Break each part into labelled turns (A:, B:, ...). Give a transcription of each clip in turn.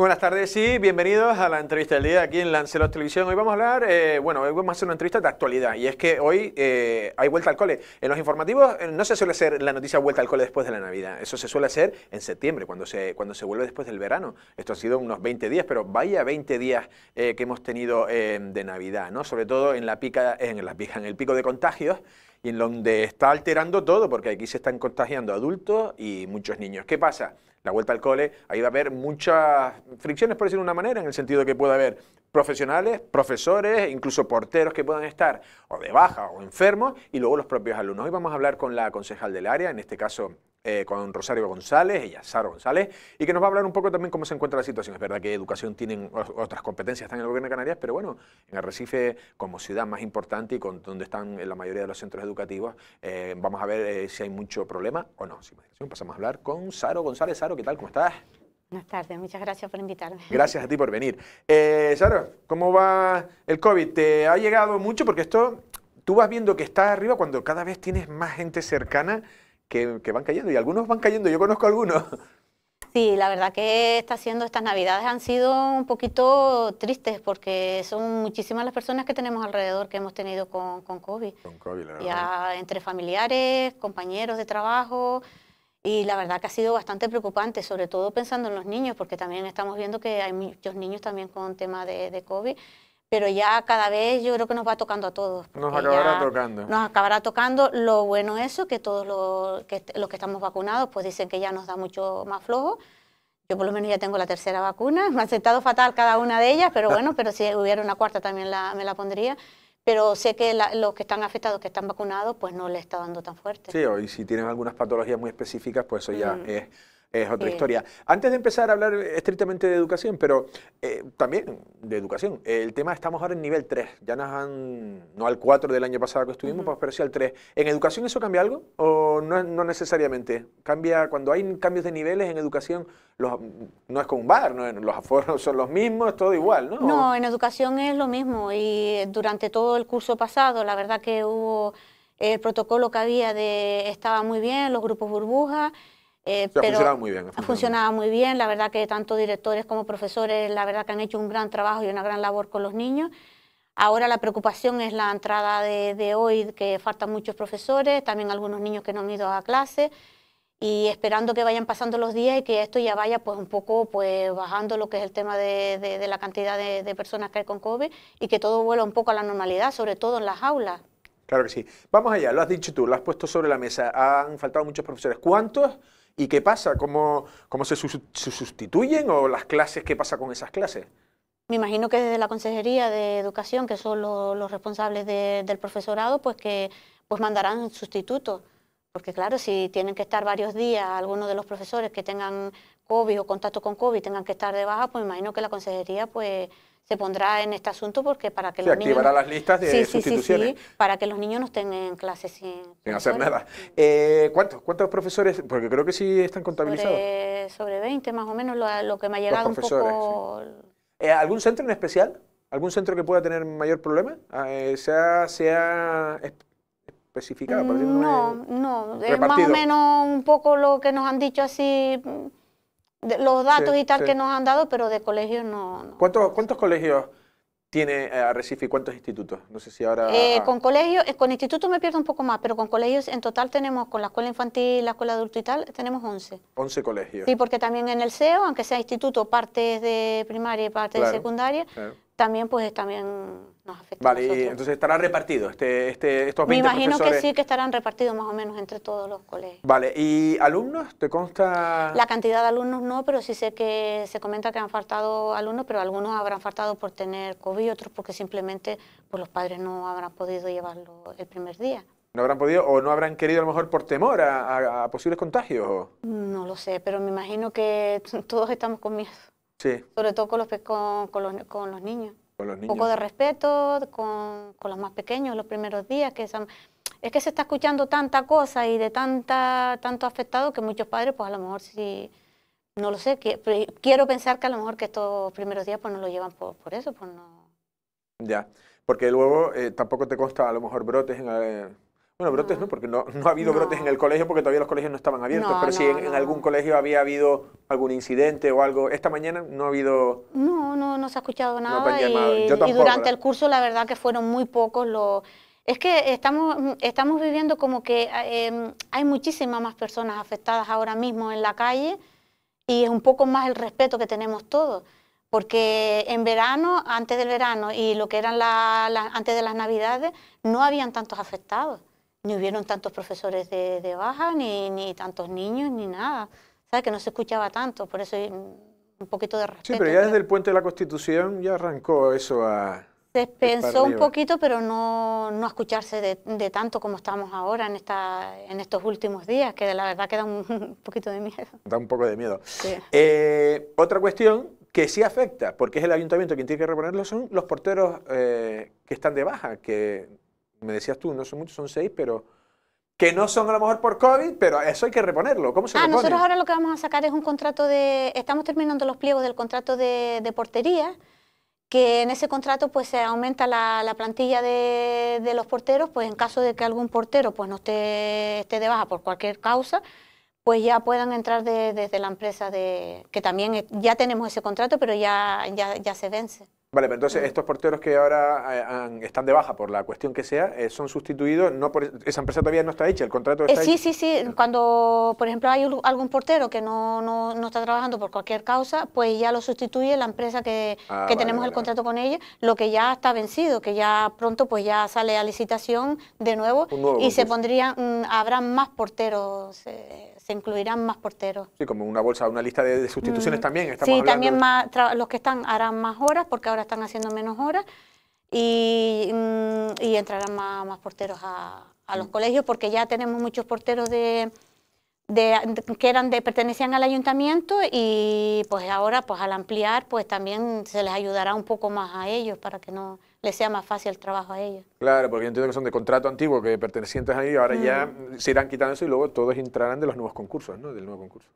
A: Buenas tardes y bienvenidos a la entrevista del día aquí en Lancelot Televisión. Hoy vamos a hablar, eh, bueno, hoy vamos a hacer una entrevista de actualidad y es que hoy eh, hay vuelta al cole. En los informativos eh, no se suele hacer la noticia vuelta al cole después de la Navidad, eso se suele hacer en septiembre, cuando se, cuando se vuelve después del verano. Esto ha sido unos 20 días, pero vaya 20 días que hemos tenido de Navidad, ¿no? Sobre todo en la pica, en las en el pico de contagios y en donde está alterando todo, porque aquí se están contagiando adultos y muchos niños. ¿Qué pasa? la vuelta al cole, ahí va a haber muchas fricciones, por decirlo de una manera, en el sentido de que puede haber profesionales, profesores, incluso porteros que puedan estar o de baja o enfermos, y luego los propios alumnos. Hoy vamos a hablar con la concejal del área, en este caso eh, con Rosario González, ella Saro González, y que nos va a hablar un poco también cómo se encuentra la situación. Es verdad que educación tienen otras competencias, están en el gobierno de Canarias, pero bueno, en Arrecife, como ciudad más importante y con donde están la mayoría de los centros educativos, eh, vamos a ver eh, si hay mucho problema o no. pasamos a hablar con Saro González. Saro, ¿qué tal? ¿Cómo estás?
B: Buenas tardes, muchas gracias por invitarme. Gracias
A: a ti por venir. Saro, ¿cómo va el COVID? ¿Te ha llegado mucho? Porque esto, tú vas viendo que está arriba cuando cada vez tienes más gente cercana que, van cayendo y algunos van cayendo, yo conozco algunos.
B: Sí, la verdad que está siendo estas navidades han sido un poquito tristes porque son muchísimas las personas que tenemos alrededor que hemos tenido con, con COVID.
A: Con COVID, la verdad.
B: entre familiares, compañeros de trabajo. Y la verdad que ha sido bastante preocupante, sobre todo pensando en los niños, porque también estamos viendo que hay muchos niños también con tema de, de COVID pero ya cada vez yo creo que nos va tocando a todos. Nos acabará tocando. Nos acabará tocando. Lo bueno eso, que todos los que, los que estamos vacunados, pues dicen que ya nos da mucho más flojo. Yo por lo menos ya tengo la tercera vacuna. Me ha sentado fatal cada una de ellas, pero bueno, pero si hubiera una cuarta también me la pondría. Pero sé que los que están afectados, que están vacunados, pues no le está dando tan fuerte.
A: Sí, y si tienen algunas patologías muy específicas, pues eso ya es es otra historia. Antes de empezar a hablar estrictamente de educación, pero eh, también de educación, el tema estamos ahora en nivel 3, ya nos han, no al 4 del año pasado que estuvimos, pero sí al 3. ¿En educación eso cambia algo o no, necesariamente? Cambia, cuando hay cambios de niveles en educación, los, no es como un bar, no, los aforos son los mismos, es todo igual, ¿no? No,
B: en educación es lo mismo y durante todo el curso pasado, la verdad que hubo el protocolo que había de estaba muy bien, los grupos burbujas. Eh, funcionaba muy bien. muy bien, la verdad que tanto directores como profesores, la verdad que han hecho un gran trabajo y una gran labor con los niños. Ahora la preocupación es la entrada de, hoy, que faltan muchos profesores, también algunos niños que no han ido a clase y esperando que vayan pasando los días y que esto ya vaya pues un poco pues bajando lo que es el tema de, de, la cantidad de, de, personas que hay con COVID y que todo vuelva un poco a la normalidad, sobre todo en las aulas.
A: Claro que sí. Vamos allá, lo has dicho tú, lo has puesto sobre la mesa. Han faltado muchos profesores. ¿Cuántos? ¿Y qué pasa? ¿Cómo, se, sustituyen o las clases, qué pasa con esas clases?
B: Me imagino que desde la Consejería de Educación, que son los, responsables del profesorado, pues que pues mandarán sustitutos. Porque claro, si tienen que estar varios días algunos de los profesores que tengan COVID o contacto con COVID tengan que estar de baja, pues imagino que la consejería pues se pondrá en este asunto porque para que los niños... las listas de sí, para que los niños no estén en clase sin... hacer nada.
A: Eh, ¿cuántos, ¿Cuántos profesores? Porque creo que sí están contabilizados.
B: Sobre, 20 más o menos, lo, que me ha llegado un poco...
A: Eh, ¿Algún centro en especial? ¿Algún centro que pueda tener mayor problema? Ah, eh, sea sea especificado? no,
B: no, es más o menos un poco lo que nos han dicho así, mm, los datos y tal que nos han dado, pero de colegios no.
A: ¿Cuántos, colegios tiene a eh, Arrecife y cuántos institutos? No sé si ahora... Eh, con
B: colegios, eh, con institutos me pierdo un poco más, pero con colegios en total tenemos, con la escuela infantil, la escuela adulto y tal, tenemos 11.
A: 11 colegios. Sí, porque
B: también en el CEO, aunque sea instituto, partes de primaria y parte de secundaria, también pues también
A: Vale, entonces estará repartido este, este, estos 20 Me imagino que sí, que
B: estarán repartidos más o menos entre todos los colegios.
A: Vale, ¿y alumnos? ¿Te consta? La
B: cantidad de alumnos no, pero sí sé que se comenta que han faltado alumnos, pero algunos habrán faltado por tener COVID, otros porque simplemente pues, los padres no habrán podido llevarlo el primer día.
A: ¿No habrán podido o no habrán querido a lo mejor por temor a, posibles contagios?
B: No lo sé, pero me imagino que todos estamos con miedo. Sí. Sobre todo con los, con, con los, con los niños con los niños. poco de respeto con, los más pequeños los primeros días, que son, es que se está escuchando tanta cosa y de tanta, tanto afectado que muchos padres, pues a lo mejor sí, no lo sé, quiero pensar que a lo mejor que estos primeros días pues no lo llevan por, eso, pues no.
A: Ya, porque luego eh, tampoco te consta a lo mejor brotes en... La, eh, bueno, brotes no, porque no, ha habido brotes en el colegio porque todavía los colegios no estaban abiertos, pero si en, algún colegio había habido algún incidente o algo. Esta mañana no ha habido... No,
B: no, no se ha escuchado nada y, durante el curso la verdad que fueron muy pocos los... Es que estamos, estamos viviendo como que em, hay muchísimas más personas afectadas ahora mismo en la calle y es un poco más el respeto que tenemos todos porque en verano, antes del verano y lo que eran antes de las navidades, no habían tantos afectados ni hubieron tantos profesores de, de baja, ni, ni, tantos niños, ni nada. ¿Sabes? Que no se escuchaba tanto, por eso un poquito de respeto. Sí, pero
A: ya desde el puente de la Constitución ya arrancó eso a...
B: Se pensó un poquito, pero no, no a escucharse de, de, tanto como estamos ahora en, esta, en estos últimos días, que la verdad que da un, poquito de miedo.
A: Da un poco de miedo. Eh, otra cuestión que sí afecta, porque es el ayuntamiento quien tiene que reponerlo, son los porteros eh, que están de baja, que me decías tú, no son muchos, son seis, pero que no son a lo mejor por COVID, pero eso hay que reponerlo. ¿Cómo se ah, nosotros ahora
B: lo que vamos a sacar es un contrato de, estamos terminando los pliegos del contrato de, portería, que en ese contrato pues se aumenta la, plantilla de, los porteros, pues en caso de que algún portero pues no esté, esté de baja por cualquier causa, pues ya puedan entrar de, desde la empresa de, que también eh, ya tenemos ese contrato, pero ya, ya, ya se vence.
A: Vale, pero entonces estos porteros que ahora eh, están de baja por la cuestión que sea, eh, son sustituidos, no esa empresa todavía no está hecha, el contrato eh, está eh, Sí,
B: sí, sí, cuando por ejemplo hay algún portero que no, no, está trabajando por cualquier causa, pues ya lo sustituye la empresa que, ah, que tenemos el contrato con ella, lo que ya está vencido, que ya pronto pues ya sale a licitación de nuevo, y se pondrían, mm, habrá más porteros se incluirán más porteros.
A: Sí, como una bolsa, una lista de, sustituciones mm. también. sí, también
B: más, los que están harán más horas porque ahora están haciendo menos horas y, mm, entrarán más, más porteros a, los mm. colegios porque ya tenemos muchos porteros de, que eran de pertenecían al ayuntamiento y pues ahora pues al ampliar pues también se les ayudará un poco más a ellos para que no les sea más fácil el trabajo a ellos.
A: Claro, porque yo entiendo que son de contrato antiguo, que pertenecientes ahí, ahora ya se irán quitando eso y luego todos entrarán de los nuevos concursos, ¿no? Del nuevo concurso.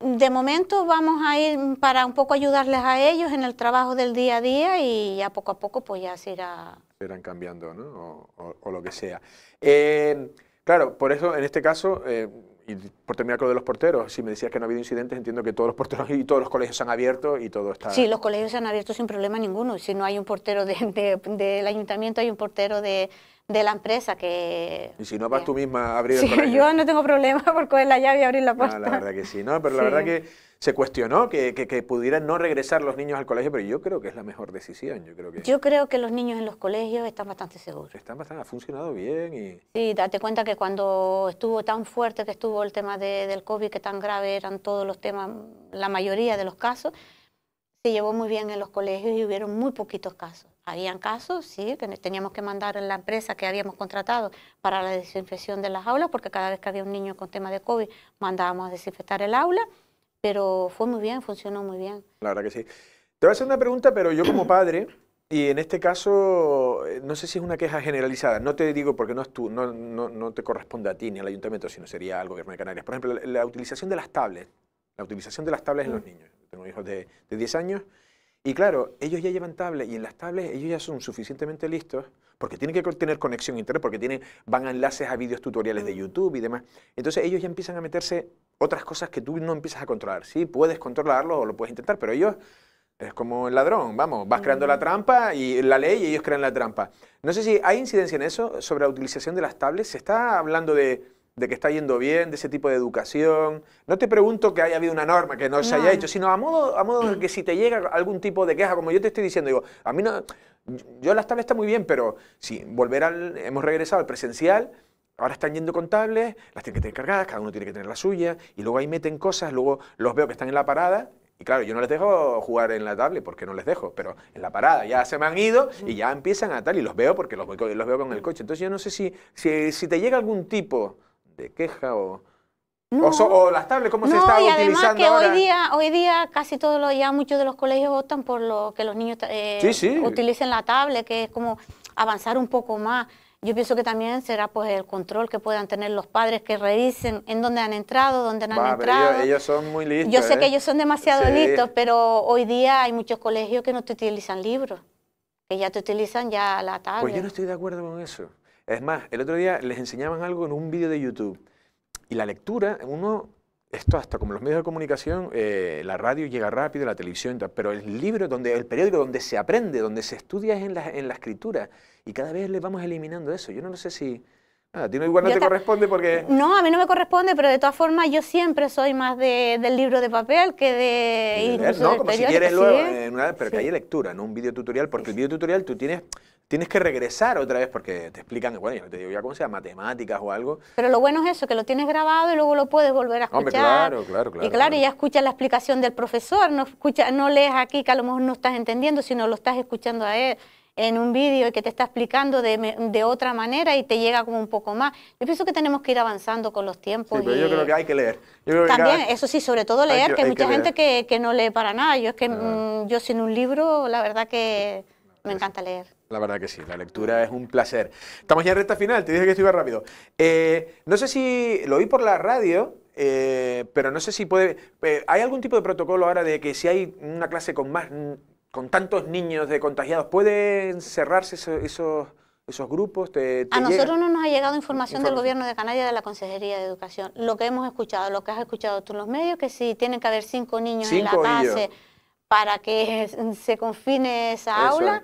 B: De momento vamos a ir para un poco ayudarles a ellos en el trabajo del día a día y ya poco a poco pues ya se irá...
A: Se irán cambiando, ¿no? O, lo que sea. Eh, claro, por eso en este caso... Eh, y por terminar con de los porteros, si me decías que no ha habido incidentes, entiendo que todos los porteros y todos los colegios se han abierto y todo está... Sí, los
B: colegios se han abierto sin problema ninguno. Si no hay un portero del ayuntamiento, hay un portero de, la empresa que...
A: Y si no vas tú misma a abrir el
B: Yo no tengo problema por coger la llave y abrir la puerta. la verdad
A: que sí, ¿no? Pero la verdad que se cuestionó que, pudieran no regresar los niños al colegio, pero yo creo que es la mejor decisión. Yo creo que, yo
B: creo que los niños en los colegios están bastante seguros.
A: Están bastante, ha funcionado bien. Y...
B: Sí, date cuenta que cuando estuvo tan fuerte que estuvo el tema de, del COVID, que tan grave eran todos los temas, la mayoría de los casos, se llevó muy bien en los colegios y hubieron muy poquitos casos. Habían casos, sí, que teníamos que mandar a la empresa que habíamos contratado para la desinfección de las aulas, porque cada vez que había un niño con tema de COVID mandábamos a desinfectar el aula pero fue muy bien, funcionó muy bien.
A: La verdad que sí. Te voy a hacer una pregunta, pero yo como padre, y en este caso, eh, no sé si es una queja generalizada, no te digo porque no, es tú, no, no, no te corresponde a ti ni al ayuntamiento, sino sería al gobierno de Canarias. Por ejemplo, la, utilización de las tablets, la utilización de las tablets en los mm. niños. Tengo hijos de, de 10 años y claro, ellos ya llevan tablets y en las tablets ellos ya son suficientemente listos porque tienen que tener conexión a Internet, porque tienen, van a enlaces a vídeos tutoriales de mm. YouTube y demás. Entonces ellos ya empiezan a meterse otras cosas que tú no empiezas a controlar. Sí, puedes controlarlo o lo puedes intentar, pero ellos es como el ladrón, vamos, vas creando la mm. trampa y la ley y ellos crean la trampa. No sé si hay incidencia en eso sobre la utilización de las tablets. Se está hablando de, que está yendo bien, de ese tipo de educación. No te pregunto que haya habido una norma que no se haya hecho, sino a modo, a modo de que si te llega algún tipo de queja, como yo te estoy diciendo, digo, a mí no, yo las tablas está muy bien, pero si volver hemos regresado al presencial, ahora están yendo con tablets, las tienen que tener cargadas, cada uno tiene que tener la suya, y luego ahí meten cosas, luego los veo que están en la parada, y claro, yo no les dejo jugar en la tablet porque no les dejo, pero en la parada ya se me han ido y ya empiezan a tal, y los veo porque los, veo con el coche. Entonces yo no sé si, si te llega algún tipo de queja o o, las tablets, ¿cómo se está y además utilizando que Hoy
B: día, hoy día casi todos los, ya muchos de los colegios optan por lo que los niños eh, utilicen la tablet, que es como avanzar un poco más. Yo pienso que también será pues el control que puedan tener los padres que revisen en dónde han entrado, dónde no han entrado. Ellos,
A: son muy listos. Yo sé que ¿eh? ellos son
B: demasiado listos, pero hoy día hay muchos colegios que no te utilizan libros, que ya te utilizan ya la tablet. Pues yo no
A: estoy de acuerdo con eso. Es más, el otro día les enseñaban algo en un vídeo de YouTube y la lectura, uno, esto hasta como los medios de comunicación, eh, la radio llega rápido, la televisión, pero el libro, donde, el periódico donde se aprende, donde se estudia es en la, en la escritura. Y cada vez le vamos eliminando eso. Yo no lo sé si... Ah, a ti igual no te, corresponde porque...
B: No, a mí no me corresponde, pero de todas formas yo siempre soy más de, del libro de papel que de... no, como si quieres luego, ¿eh?
A: Eh, pero que haya lectura, no un video tutorial, porque el video tutorial tú tienes tienes que regresar otra vez porque te explican, bueno, yo te digo ya cómo sea, matemáticas o algo.
B: Pero lo bueno es eso, que lo tienes grabado y luego lo puedes volver a escuchar. Hombre, claro,
A: claro, claro. Y claro, ya
B: escuchas la explicación del profesor, no, escucha, no lees aquí que a lo mejor no estás entendiendo, sino lo estás escuchando a él en un vídeo y que te está explicando de, otra manera y te llega como un poco más. Yo pienso que tenemos que ir avanzando con los tiempos. yo creo que
A: hay que leer. también,
B: eso sí, sobre todo leer, que, hay mucha gente que, no lee para nada. Yo es que mm, yo sin un libro, la verdad que me encanta leer.
A: La verdad que sí, la lectura es un placer. Estamos ya en recta final, te dije que iba rápido. Eh, no sé si lo vi por la radio, eh, pero no sé si puede... Eh, ¿Hay algún tipo de protocolo ahora de que si hay una clase con más con tantos niños de contagiados, ¿pueden cerrarse esos, esos, grupos? a nosotros
B: no nos ha llegado información, del Gobierno de Canarias de la Consejería de Educación. Lo que hemos escuchado, lo que has escuchado tú en los medios, que si tienen que haber cinco niños en la clase para que se confine esa aula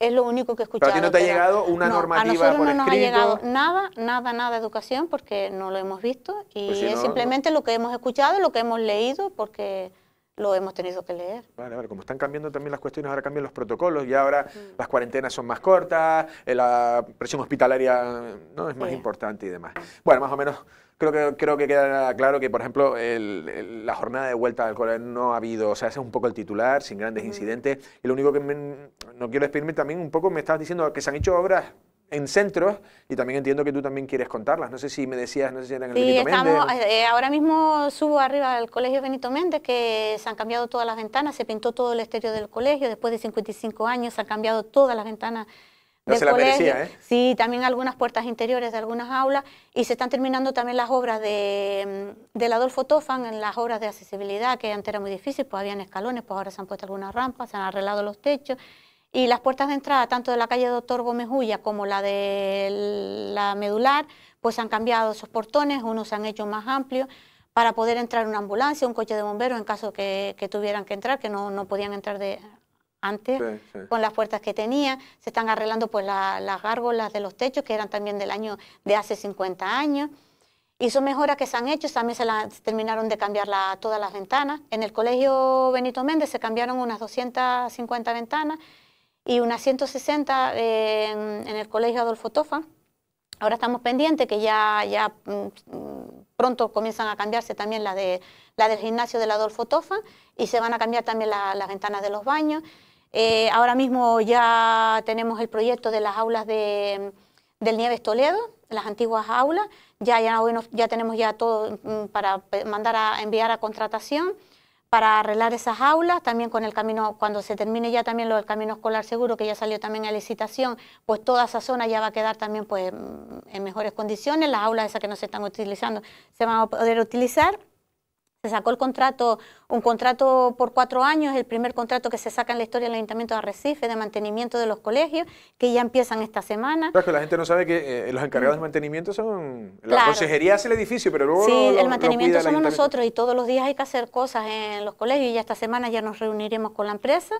B: es lo único que he escuchado. a ti no te ha llegado una no nos ha llegado nada, nada, nada de educación porque no lo hemos visto y pues es simplemente lo que hemos escuchado, lo que hemos leído porque lo hemos tenido que leer.
A: Vale, vale, como están cambiando también las cuestiones, ahora cambian los protocolos y ahora las cuarentenas son más cortas, eh, la presión hospitalaria ¿no? es más importante y demás. Bueno, más o menos creo que, creo que queda claro que, por ejemplo, la jornada de vuelta al cole no ha habido, o sea, ese es un poco el titular, sin grandes incidentes. Y lo único que no quiero despedirme también, un poco me estás diciendo que se han hecho obras en centros y también entiendo que tú también quieres contarlas. No sé si me decías, no sé si eran sí, el Benito eh,
B: eh, ahora mismo subo arriba al colegio Benito Méndez que se han cambiado todas las ventanas, se pintó todo el exterior del colegio, después de 55 años se han cambiado todas las ventanas no del colegio. ¿eh? Sí, también algunas puertas interiores de algunas aulas y se están terminando también las obras de, mm, del Adolfo Tofan, en las obras de accesibilidad que antes era muy difícil, pues habían escalones, pues ahora se han puesto algunas rampas, se han arreglado los techos y las puertas de entrada, tanto de la calle Doctor Gómez Ulla como la de la medular, pues han cambiado esos portones, unos se han hecho más amplios para poder entrar una ambulancia, un coche de bomberos en caso que, tuvieran que entrar, que no, podían entrar de antes con las puertas que tenía. Se están arreglando pues las gárgolas de los techos, que eran también del año de hace 50 años. Y son mejoras que se han hecho, también se terminaron de cambiar todas las ventanas. En el colegio Benito Méndez se cambiaron unas 250 ventanas y unas 160 eh, en, el Colegio Adolfo Tofa. Ahora estamos pendientes que ya, ya mm, pronto comienzan a cambiarse también la, de, del gimnasio del Adolfo Tofa y se van a cambiar también las ventanas de los baños. Eh, ahora mismo ya tenemos el proyecto de las aulas de, del Nieves Toledo, las antiguas aulas. Ya, ya, ya tenemos ya todo mm, para mandar a enviar a contratación para arreglar esas aulas, también con el camino, cuando se termine ya también lo del camino escolar seguro, que ya salió también a licitación, pues toda esa zona ya va a quedar también pues en mejores condiciones, las aulas esas que no se están utilizando se van a poder utilizar. Se sacó el contrato, un contrato por cuatro años, el primer contrato que se saca en la historia del Ayuntamiento de Arrecife de mantenimiento de los colegios, que ya empiezan esta semana.
A: Claro, que la gente no sabe que eh, los encargados de mantenimiento son... La consejería hace el edificio, pero luego... Sí, el mantenimiento somos nosotros
B: y todos los días hay que hacer cosas en los colegios y ya esta semana ya nos reuniremos con la empresa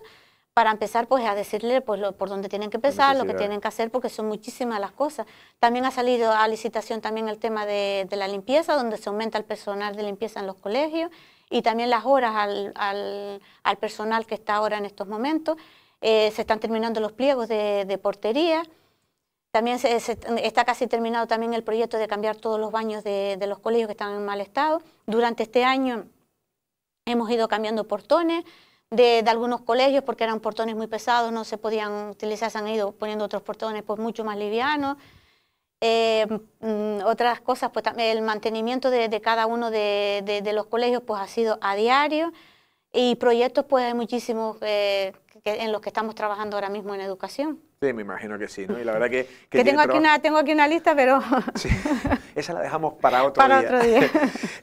B: para empezar pues a decirle pues por dónde tienen que empezar, lo que tienen que hacer, porque son muchísimas las cosas. También ha salido a licitación también el tema de, la limpieza, donde se aumenta el personal de limpieza en los colegios y también las horas al, personal que está ahora en estos momentos. Eh, se están terminando los pliegos de, portería. También está casi terminado también el proyecto de cambiar todos los baños de, los colegios que están en mal estado. Durante este año hemos ido cambiando portones, de, algunos colegios porque eran portones muy pesados, no se podían utilizar, se han ido poniendo otros portones pues mucho más livianos. Eh, mm, otras cosas, pues también el mantenimiento de, cada uno de, los colegios pues ha sido a diario y proyectos pues hay muchísimos eh, en los que estamos trabajando ahora mismo en educación.
A: Sí, me imagino que sí, ¿no? Y la verdad que... Que, tengo, aquí una,
B: tengo aquí una lista, pero... sí,
A: esa la dejamos para otro día. Para otro día.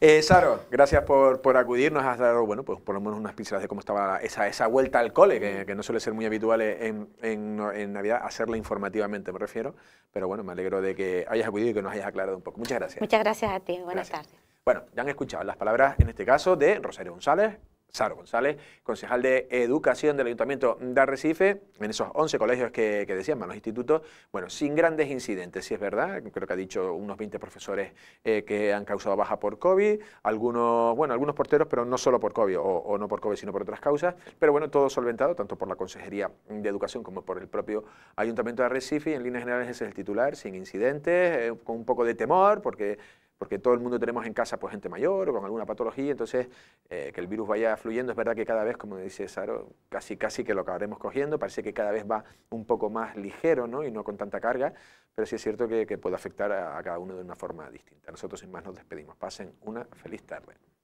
A: Eh, Saro, gracias por, por acudir, nos has dado, bueno, pues por lo menos unas pinceladas de cómo estaba esa, esa vuelta al cole, que, que no suele ser muy habitual en, en, en, Navidad, hacerla informativamente me refiero, pero bueno, me alegro de que hayas acudido y que nos hayas aclarado un poco. Muchas gracias. Muchas
B: gracias a ti, buenas tardes.
A: Bueno, ya han escuchado las palabras, en este caso, de Rosario González, Sara González, concejal de Educación del Ayuntamiento de Arrecife, en esos 11 colegios que, decían, los institutos, bueno, sin grandes incidentes, si es verdad, creo que ha dicho unos 20 profesores eh, que han causado baja por COVID, algunos, bueno, algunos porteros, pero no solo por COVID, o, no por COVID, sino por otras causas, pero bueno, todo solventado, tanto por la Consejería de Educación como por el propio Ayuntamiento de Arrecife, en líneas generales ese es el titular, sin incidentes, eh, con un poco de temor, porque porque todo el mundo tenemos en casa pues, gente mayor o con alguna patología, entonces eh, que el virus vaya fluyendo, es verdad que cada vez, como dice Saro, casi, casi que lo acabaremos cogiendo, parece que cada vez va un poco más ligero ¿no? y no con tanta carga, pero sí es cierto que, puede afectar a, a cada uno de una forma distinta. Nosotros sin más nos despedimos. Pasen una feliz tarde.